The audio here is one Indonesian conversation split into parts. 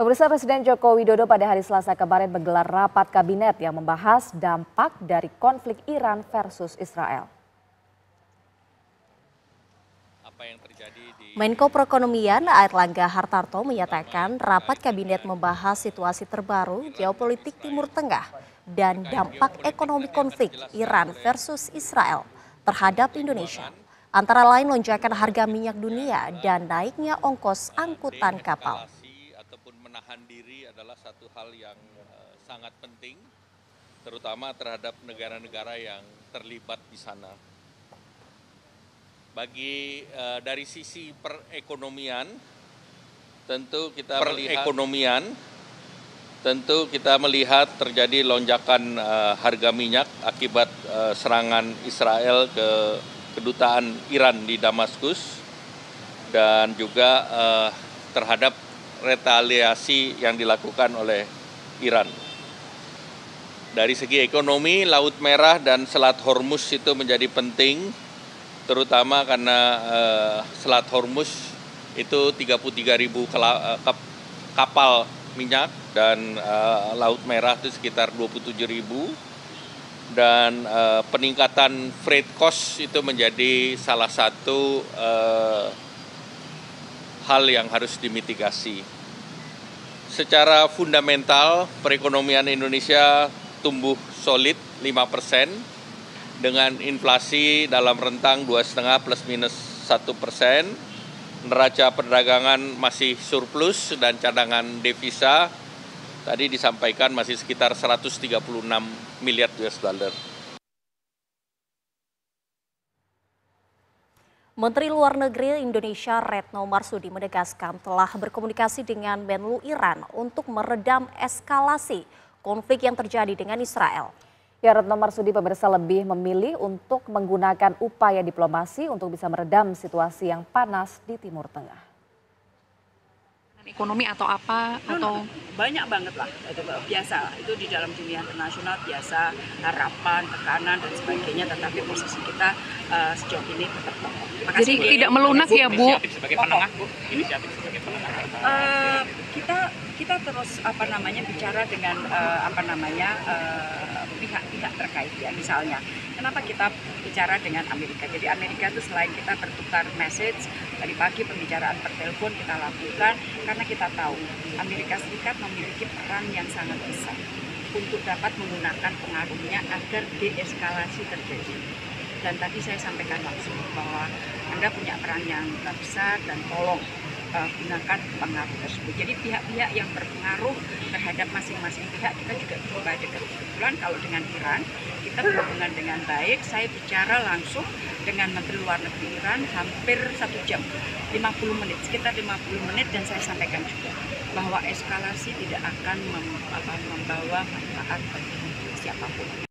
Pemirsa Presiden Joko Widodo pada hari Selasa kemarin menggelar rapat kabinet yang membahas dampak dari konflik Iran versus Israel. Menko Perekonomian Airlangga Hartarto menyatakan rapat kabinet membahas situasi terbaru geopolitik Timur Tengah dan dampak ekonomi konflik Iran versus Israel terhadap Indonesia. Antara lain lonjakan harga minyak dunia dan naiknya ongkos angkutan kapal adalah satu hal yang eh, sangat penting, terutama terhadap negara-negara yang terlibat di sana. Bagi eh, dari sisi perekonomian, tentu kita perekonomian, tentu kita melihat terjadi lonjakan eh, harga minyak akibat serangan Israel ke kedutaan Iran di Damaskus dan juga terhadap retaliasi yang dilakukan oleh Iran. Dari segi ekonomi, Laut Merah dan Selat Hormuz itu menjadi penting, terutama karena eh, Selat Hormuz itu 33.000 kapal minyak dan eh, Laut Merah itu sekitar 27.000 dan e, peningkatan freight cost itu menjadi salah satu e, hal yang harus dimitigasi. Secara fundamental, perekonomian Indonesia tumbuh solid 5 persen dengan inflasi dalam rentang 2,5 plus minus 1 persen. Neraca perdagangan masih surplus dan cadangan devisa tadi disampaikan masih sekitar 136 miliar US dollar. Menteri Luar Negeri Indonesia Retno Marsudi menegaskan telah berkomunikasi dengan Menlu Iran untuk meredam eskalasi konflik yang terjadi dengan Israel. Ya, Retno Marsudi pemirsa lebih memilih untuk menggunakan upaya diplomasi untuk bisa meredam situasi yang panas di Timur Tengah ekonomi atau apa no, atau no, banyak banget lah itu biasa itu di dalam dunia internasional biasa harapan tekanan dan sebagainya tetapi posisi kita uh, sejauh ini tetap kokoh jadi tidak melunak ya bu sebagai penengah bu inisiatif sebagai penengah uh, kita kita terus apa namanya bicara dengan uh, apa namanya eh, pihak-pihak uh, terkait ya misalnya kenapa kita bicara dengan Amerika jadi Amerika itu selain kita bertukar message tadi pagi pembicaraan per telepon kita lakukan karena kita tahu Amerika Serikat memiliki peran yang sangat besar untuk dapat menggunakan pengaruhnya agar deeskalasi terjadi dan tadi saya sampaikan langsung bahwa Anda punya peran yang besar dan tolong Eh, gunakan pengaruh tersebut. Jadi pihak-pihak yang berpengaruh terhadap masing-masing pihak kita juga coba dekat. kebetulan kalau dengan Iran kita berhubungan dengan baik. Saya bicara langsung dengan Menteri Luar Negeri Iran hampir satu jam, 50 menit, sekitar 50 menit dan saya sampaikan juga bahwa eskalasi tidak akan membawa manfaat bagi siapapun.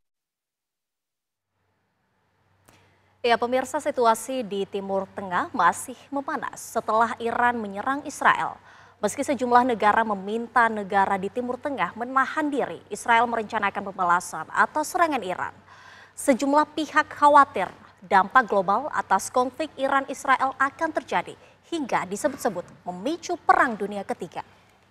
Ya, pemirsa situasi di Timur Tengah masih memanas setelah Iran menyerang Israel. Meski sejumlah negara meminta negara di Timur Tengah menahan diri, Israel merencanakan pembalasan atas serangan Iran. Sejumlah pihak khawatir dampak global atas konflik Iran-Israel akan terjadi hingga disebut-sebut memicu perang dunia ketiga.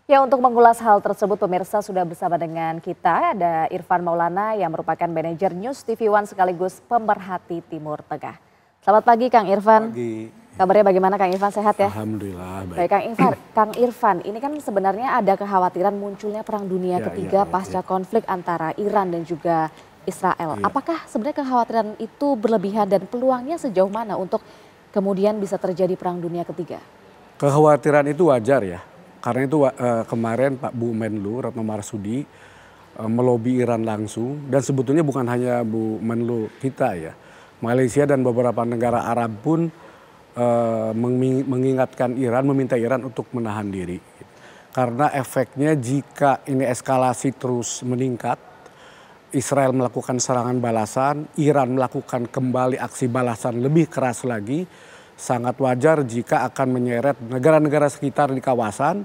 Ya untuk mengulas hal tersebut pemirsa sudah bersama dengan kita ada Irfan Maulana yang merupakan manajer News TV One sekaligus pemerhati Timur Tengah. Selamat pagi Kang Irfan. Pagi. Kabarnya bagaimana Kang Irfan sehat ya? Alhamdulillah baik. Baik Kang Irfan, Kang Irfan ini kan sebenarnya ada kekhawatiran munculnya perang dunia ya, ketiga ya, ya pasca ya. konflik antara Iran dan juga Israel. Ya. Apakah sebenarnya kekhawatiran itu berlebihan dan peluangnya sejauh mana untuk kemudian bisa terjadi perang dunia ketiga? Kekhawatiran itu wajar ya karena itu uh, kemarin Pak Bu Menlu Retno Marsudi uh, melobi Iran langsung dan sebetulnya bukan hanya Bu Menlu kita ya. Malaysia dan beberapa negara Arab pun uh, mengingatkan Iran meminta Iran untuk menahan diri. Karena efeknya jika ini eskalasi terus meningkat Israel melakukan serangan balasan, Iran melakukan kembali aksi balasan lebih keras lagi, sangat wajar jika akan menyeret negara-negara sekitar di kawasan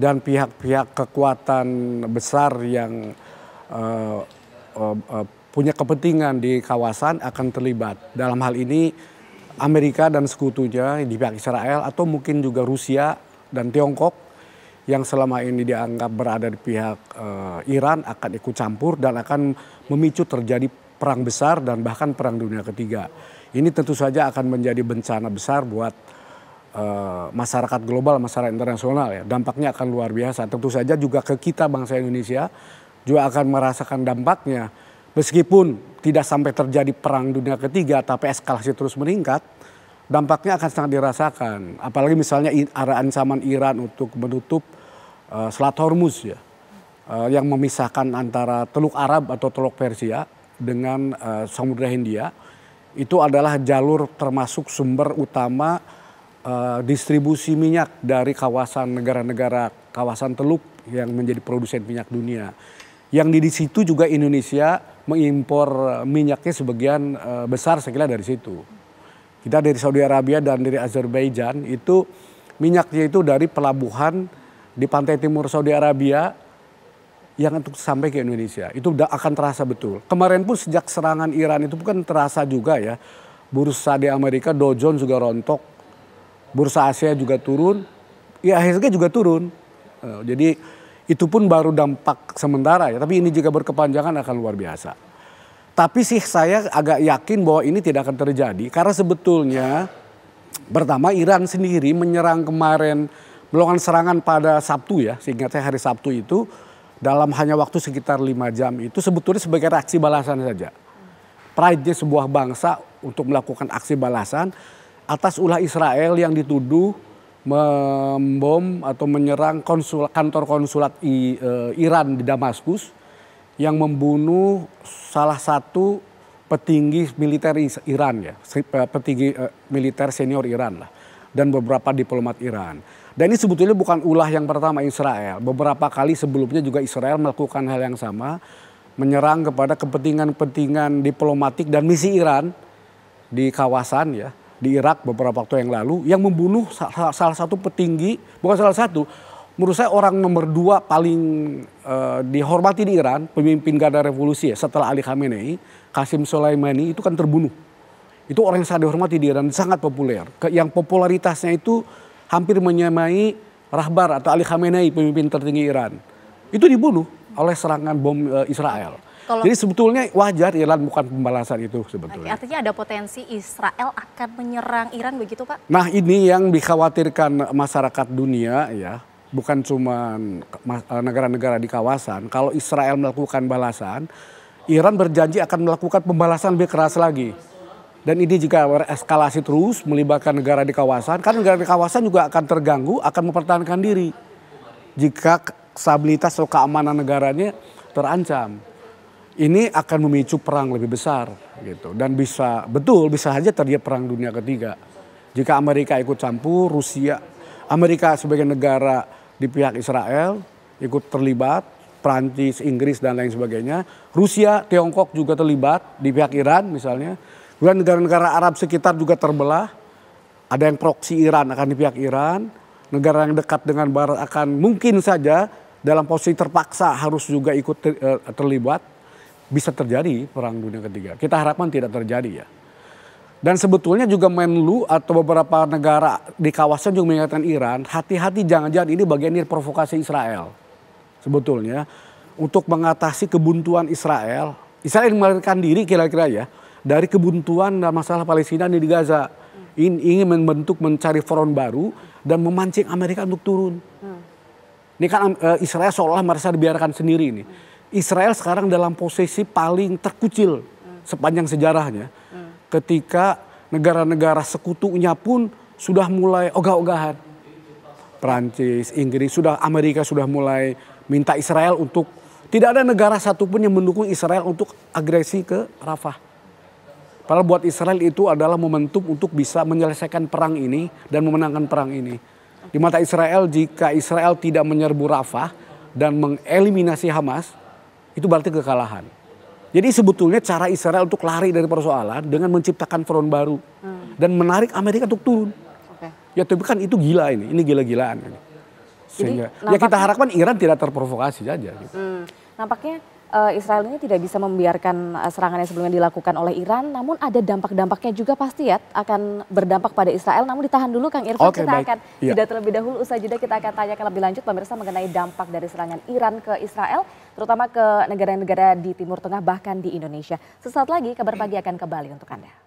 dan pihak-pihak kekuatan besar yang uh, uh, uh, punya kepentingan di kawasan akan terlibat. Dalam hal ini Amerika dan sekutunya di pihak Israel atau mungkin juga Rusia dan Tiongkok yang selama ini dianggap berada di pihak uh, Iran akan ikut campur dan akan memicu terjadi perang besar dan bahkan perang dunia ketiga. Ini tentu saja akan menjadi bencana besar buat uh, masyarakat global, masyarakat internasional ya. Dampaknya akan luar biasa. Tentu saja juga ke kita bangsa Indonesia juga akan merasakan dampaknya. Meskipun tidak sampai terjadi perang dunia ketiga tapi eskalasi terus meningkat, dampaknya akan sangat dirasakan. Apalagi misalnya arah ancaman Iran untuk menutup uh, Selat Hormuz ya. Uh, yang memisahkan antara Teluk Arab atau Teluk Persia dengan uh, Samudra Hindia itu adalah jalur termasuk sumber utama uh, distribusi minyak dari kawasan negara-negara kawasan Teluk yang menjadi produsen minyak dunia. Yang di situ juga Indonesia mengimpor minyaknya sebagian uh, besar sekira dari situ. Kita dari Saudi Arabia dan dari Azerbaijan itu minyaknya itu dari pelabuhan di pantai timur Saudi Arabia yang untuk sampai ke Indonesia. Itu akan terasa betul. Kemarin pun sejak serangan Iran itu bukan terasa juga ya. Bursa di Amerika Dow Jones juga rontok. Bursa Asia juga turun. Ya IHSG juga turun. Eh, jadi itu pun baru dampak sementara ya. Tapi ini jika berkepanjangan akan luar biasa. Tapi sih saya agak yakin bahwa ini tidak akan terjadi. Karena sebetulnya pertama Iran sendiri menyerang kemarin melakukan serangan pada Sabtu ya. Seingat saya hari Sabtu itu dalam hanya waktu sekitar lima jam itu sebetulnya sebagai reaksi balasan saja. Pride-nya sebuah bangsa untuk melakukan aksi balasan atas ulah Israel yang dituduh membom atau menyerang konsul, kantor konsulat I, e, Iran di Damaskus yang membunuh salah satu petinggi militer Iran ya, petinggi e, militer senior Iran lah dan beberapa diplomat Iran. Dan ini sebetulnya bukan ulah yang pertama Israel. Beberapa kali sebelumnya juga Israel melakukan hal yang sama, menyerang kepada kepentingan-kepentingan diplomatik dan misi Iran di kawasan ya, di Irak beberapa waktu yang lalu yang membunuh salah satu petinggi, bukan salah satu, menurut saya orang nomor dua paling uh, dihormati di Iran, pemimpin garda revolusi ya, setelah Ali Khamenei, Kasim Soleimani itu kan terbunuh. Itu orang yang sangat dihormati di Iran, sangat populer. Yang popularitasnya itu hampir menyamai Rahbar atau Ali Khamenei pemimpin tertinggi Iran. Itu dibunuh oleh serangan bom e, Israel. Kalau, Jadi sebetulnya wajar Iran bukan pembalasan itu sebetulnya. artinya ada potensi Israel akan menyerang Iran begitu Pak? Nah ini yang dikhawatirkan masyarakat dunia ya. Bukan cuma eh, negara-negara di kawasan. Kalau Israel melakukan balasan, Iran berjanji akan melakukan pembalasan lebih keras lagi dan ini jika eskalasi terus melibatkan negara di kawasan, kan negara di kawasan juga akan terganggu, akan mempertahankan diri jika stabilitas atau keamanan negaranya terancam. Ini akan memicu perang lebih besar gitu dan bisa betul bisa saja terjadi perang dunia ketiga. Jika Amerika ikut campur, Rusia, Amerika sebagai negara di pihak Israel ikut terlibat, Prancis, Inggris dan lain sebagainya. Rusia, Tiongkok juga terlibat di pihak Iran misalnya Kemudian negara-negara Arab sekitar juga terbelah. Ada yang proksi Iran akan di pihak Iran. Negara yang dekat dengan Barat akan mungkin saja dalam posisi terpaksa harus juga ikut ter, eh, terlibat. Bisa terjadi perang dunia ketiga. Kita harapkan tidak terjadi ya. Dan sebetulnya juga Menlu atau beberapa negara di kawasan juga mengingatkan Iran, hati-hati jangan-jangan ini bagian dari provokasi Israel. Sebetulnya untuk mengatasi kebuntuan Israel, Israel melarikan diri kira-kira ya, dari kebuntuan dan masalah Palestina di Gaza. In, ingin membentuk mencari front baru dan memancing Amerika untuk turun. Hmm. Ini kan uh, Israel seolah merasa dibiarkan sendiri ini. Hmm. Israel sekarang dalam posisi paling terkucil hmm. sepanjang sejarahnya. Hmm. Ketika negara-negara sekutunya pun sudah mulai ogah-ogahan. Perancis, Inggris, sudah Amerika sudah mulai minta Israel untuk tidak ada negara satupun yang mendukung Israel untuk agresi ke Rafah. Padahal buat Israel itu adalah momentum untuk bisa menyelesaikan perang ini dan memenangkan perang ini. Di mata Israel jika Israel tidak menyerbu Rafah dan mengeliminasi Hamas, itu berarti kekalahan. Jadi sebetulnya cara Israel untuk lari dari persoalan dengan menciptakan front baru hmm. dan menarik Amerika untuk turun. Okay. Ya tapi kan itu gila ini, ini gila-gilaan Sehingga Jadi, ya kita harapkan Iran tidak terprovokasi saja. Gitu. Hmm, nampaknya uh, Israel ini tidak bisa membiarkan eh, serangan yang sebelumnya dilakukan oleh Iran, namun ada dampak-dampaknya juga pasti ya akan berdampak pada Israel. Namun ditahan dulu Kang Irfan, okay, kita baik. akan ya. tidak terlebih dahulu usai jeda kita akan tanyakan lebih lanjut pemirsa mengenai dampak dari serangan Iran ke Israel, terutama ke negara-negara di Timur Tengah bahkan di Indonesia. Sesaat lagi kabar pagi akan kembali untuk Anda.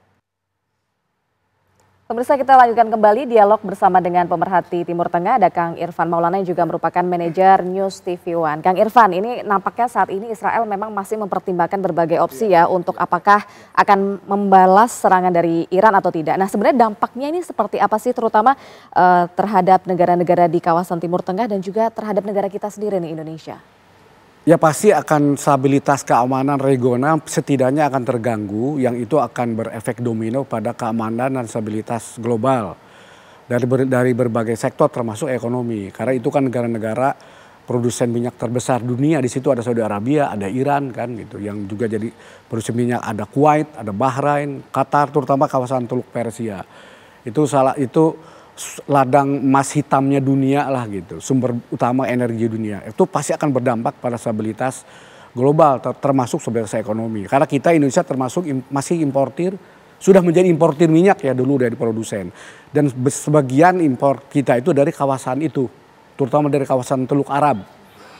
Pemirsa kita lanjutkan kembali dialog bersama dengan pemerhati Timur Tengah ada Kang Irfan Maulana yang juga merupakan manajer News TV One. Kang Irfan, ini nampaknya saat ini Israel memang masih mempertimbangkan berbagai opsi ya untuk apakah akan membalas serangan dari Iran atau tidak. Nah, sebenarnya dampaknya ini seperti apa sih terutama uh, terhadap negara-negara di kawasan Timur Tengah dan juga terhadap negara kita sendiri nih Indonesia? Ya pasti akan stabilitas keamanan regional setidaknya akan terganggu yang itu akan berefek domino pada keamanan dan stabilitas global dari ber, dari berbagai sektor termasuk ekonomi karena itu kan negara-negara produsen minyak terbesar dunia di situ ada Saudi Arabia, ada Iran kan gitu yang juga jadi produsen minyak ada Kuwait, ada Bahrain, Qatar terutama kawasan Teluk Persia. Itu salah itu ladang emas hitamnya dunia lah gitu, sumber utama energi dunia. Itu pasti akan berdampak pada stabilitas global ter termasuk stabilitas ekonomi. Karena kita Indonesia termasuk im masih importir sudah menjadi importir minyak ya dulu dari produsen dan sebagian impor kita itu dari kawasan itu, terutama dari kawasan Teluk Arab.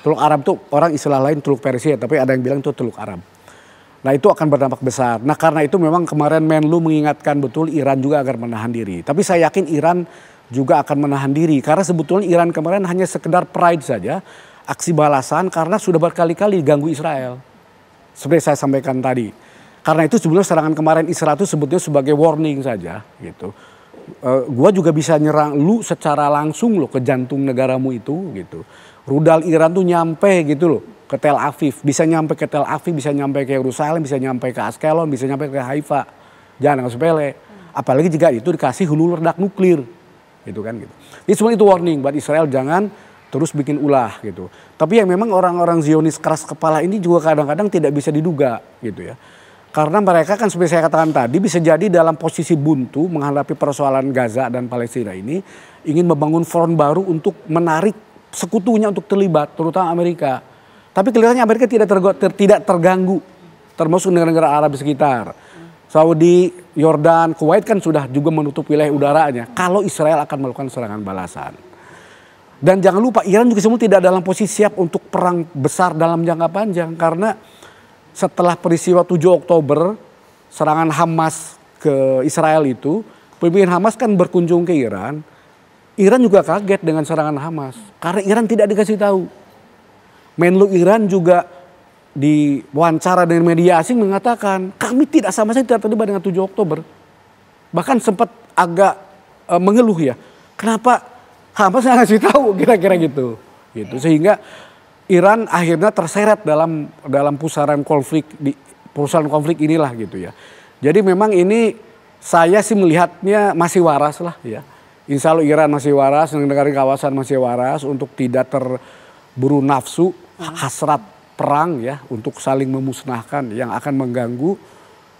Teluk Arab tuh orang istilah lain Teluk Persia, tapi ada yang bilang itu Teluk Arab. Nah itu akan berdampak besar. Nah karena itu memang kemarin Menlu mengingatkan betul Iran juga agar menahan diri. Tapi saya yakin Iran juga akan menahan diri. Karena sebetulnya Iran kemarin hanya sekedar pride saja. Aksi balasan karena sudah berkali-kali ganggu Israel. Seperti saya sampaikan tadi. Karena itu sebetulnya serangan kemarin Israel itu sebetulnya sebagai warning saja gitu. Uh, gua juga bisa nyerang lu secara langsung loh ke jantung negaramu itu gitu. Rudal Iran tuh nyampe gitu loh ke Tel Aviv, bisa nyampe ke Tel Aviv, bisa nyampe ke Yerusalem, bisa nyampe ke Askelon, bisa nyampe ke Haifa. Jangan nggak sepele. Apalagi jika itu dikasih hulu ledak nuklir. Gitu kan gitu. Ini semua itu warning buat Israel jangan terus bikin ulah gitu. Tapi yang memang orang-orang Zionis keras kepala ini juga kadang-kadang tidak bisa diduga gitu ya. Karena mereka kan seperti saya katakan tadi bisa jadi dalam posisi buntu menghadapi persoalan Gaza dan Palestina ini ingin membangun front baru untuk menarik sekutunya untuk terlibat terutama Amerika tapi kelihatannya Amerika tidak, ter, tidak terganggu, termasuk negara-negara Arab di sekitar. Saudi, Yordan, Kuwait kan sudah juga menutup wilayah udaranya. Kalau Israel akan melakukan serangan balasan. Dan jangan lupa Iran juga semua tidak dalam posisi siap untuk perang besar dalam jangka panjang. Karena setelah peristiwa 7 Oktober, serangan Hamas ke Israel itu, pemimpin Hamas kan berkunjung ke Iran. Iran juga kaget dengan serangan Hamas. Karena Iran tidak dikasih tahu. Menlu Iran juga di wawancara dengan media asing mengatakan kami tidak sama sekali tidak terlibat dengan 7 Oktober. Bahkan sempat agak e, mengeluh ya. Kenapa Hamas nggak ngasih tahu kira-kira gitu. Gitu sehingga Iran akhirnya terseret dalam dalam pusaran konflik di pusaran konflik inilah gitu ya. Jadi memang ini saya sih melihatnya masih waras lah ya. Insya Allah Iran masih waras, negara kawasan masih waras untuk tidak terburu nafsu hasrat perang ya untuk saling memusnahkan yang akan mengganggu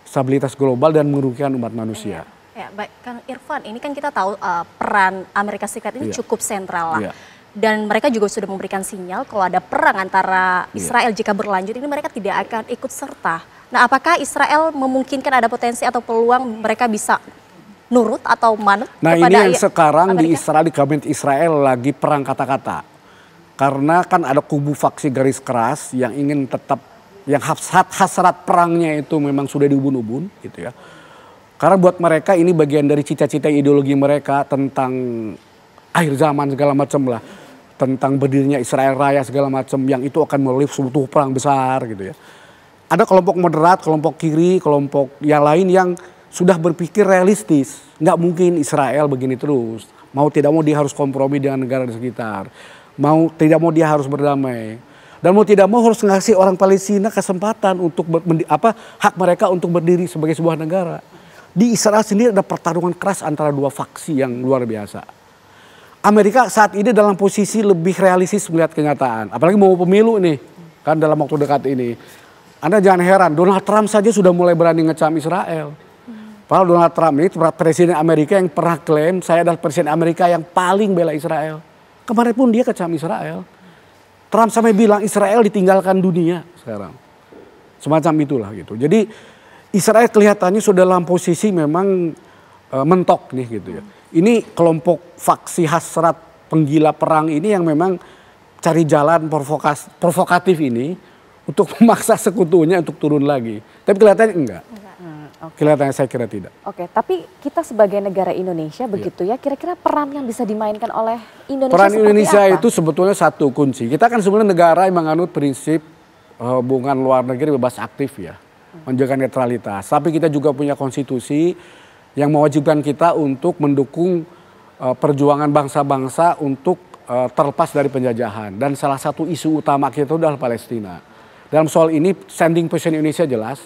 stabilitas global dan merugikan umat manusia. Ya, ya baik Kang Irfan, ini kan kita tahu uh, peran Amerika Serikat ini ya. cukup sentral lah. Ya. Dan mereka juga sudah memberikan sinyal kalau ada perang antara iya. Israel ya. jika berlanjut ini mereka tidak akan ikut serta. Nah, apakah Israel memungkinkan ada potensi atau peluang mereka bisa nurut atau manut? Nah, ini yang ya, sekarang Amerika? di Israel di kabinet Israel lagi perang kata-kata karena kan ada kubu faksi garis keras yang ingin tetap yang hasrat hasrat perangnya itu memang sudah diubun-ubun gitu ya. Karena buat mereka ini bagian dari cita-cita ideologi mereka tentang akhir zaman segala macam lah. Tentang berdirinya Israel Raya segala macam yang itu akan melalui suatu perang besar gitu ya. Ada kelompok moderat, kelompok kiri, kelompok yang lain yang sudah berpikir realistis. Nggak mungkin Israel begini terus. Mau tidak mau dia harus kompromi dengan negara di sekitar mau tidak mau dia harus berdamai dan mau tidak mau harus ngasih orang Palestina kesempatan untuk ber, apa hak mereka untuk berdiri sebagai sebuah negara. Di Israel sendiri ada pertarungan keras antara dua faksi yang luar biasa. Amerika saat ini dalam posisi lebih realistis melihat kenyataan, apalagi mau pemilu nih kan dalam waktu dekat ini. Anda jangan heran, Donald Trump saja sudah mulai berani ngecam Israel. Padahal Donald Trump ini presiden Amerika yang pernah klaim saya adalah presiden Amerika yang paling bela Israel. Kemarin pun dia kecam Israel. Trump sampai bilang Israel ditinggalkan dunia sekarang. Semacam itulah gitu. Jadi Israel kelihatannya sudah dalam posisi memang e, mentok nih gitu ya. Ini kelompok faksi hasrat penggila perang ini yang memang cari jalan provokas, provokatif ini untuk memaksa sekutunya untuk turun lagi. Tapi kelihatannya enggak. Okay. Kelihatannya saya kira tidak. Oke, okay. tapi kita sebagai negara Indonesia iya. begitu yeah. ya, kira-kira peran yang bisa dimainkan oleh Indonesia Peran Indonesia apa? itu sebetulnya satu kunci. Kita kan sebenarnya negara yang menganut prinsip eh, hubungan luar negeri bebas aktif ya, hmm. menjaga netralitas. Tapi kita juga punya konstitusi yang mewajibkan kita untuk mendukung uh, perjuangan bangsa-bangsa untuk uh, terlepas dari penjajahan. Dan salah satu isu utama kita adalah Palestina. Dalam soal ini sending position Indonesia jelas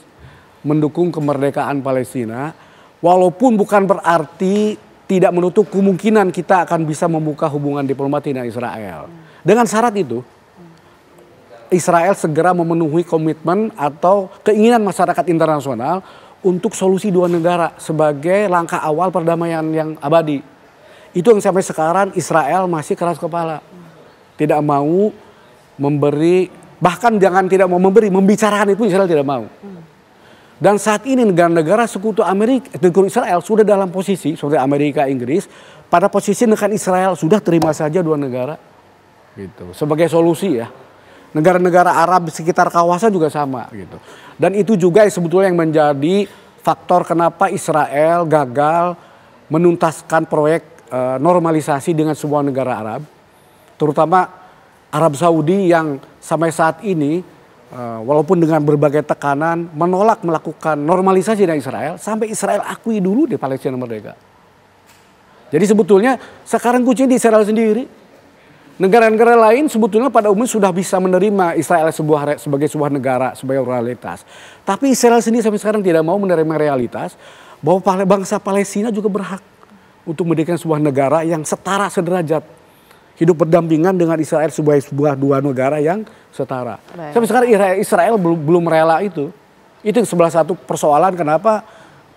mendukung kemerdekaan Palestina, walaupun bukan berarti tidak menutup kemungkinan kita akan bisa membuka hubungan diplomatik dengan Israel. Dengan syarat itu, Israel segera memenuhi komitmen atau keinginan masyarakat internasional untuk solusi dua negara sebagai langkah awal perdamaian yang abadi. Itu yang sampai sekarang Israel masih keras kepala. Tidak mau memberi, bahkan jangan tidak mau memberi, membicarakan itu Israel tidak mau. Dan saat ini negara-negara sekutu Amerika, sekutu Israel sudah dalam posisi, seperti Amerika, Inggris, pada posisi negara Israel sudah terima saja dua negara. Gitu. Sebagai solusi ya. Negara-negara Arab sekitar kawasan juga sama gitu. Dan itu juga sebetulnya yang menjadi faktor kenapa Israel gagal menuntaskan proyek e, normalisasi dengan semua negara Arab, terutama Arab Saudi yang sampai saat ini Eh, walaupun dengan berbagai tekanan menolak melakukan normalisasi dengan Israel sampai Israel akui dulu di Palestina merdeka. Jadi sebetulnya sekarang kuncinya di Israel sendiri. Negara-negara lain sebetulnya pada umumnya sudah bisa menerima Israel sebuah, sebagai sebuah negara, sebagai realitas. Tapi Israel sendiri sampai sekarang tidak mau menerima realitas bahwa bangsa Palestina juga berhak untuk mendirikan sebuah negara yang setara sederajat hidup berdampingan dengan Israel sebagai sebuah dua negara yang setara. Baik. Sampai sekarang Israel belum belum rela itu. Itu sebelah satu persoalan kenapa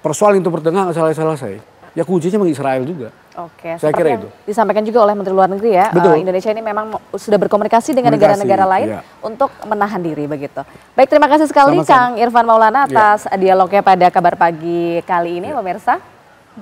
persoalan itu pertengah nggak selesai-selesai. Ya kuncinya memang Israel juga. Oke, saya kira itu. Disampaikan juga oleh Menteri Luar Negeri ya, Betul. Uh, Indonesia ini memang sudah berkomunikasi dengan negara-negara lain iya. untuk menahan diri begitu. Baik, terima kasih sekali Sama -sama. Kang Irfan Maulana iya. atas iya. dialognya pada kabar pagi kali ini, iya. pemirsa.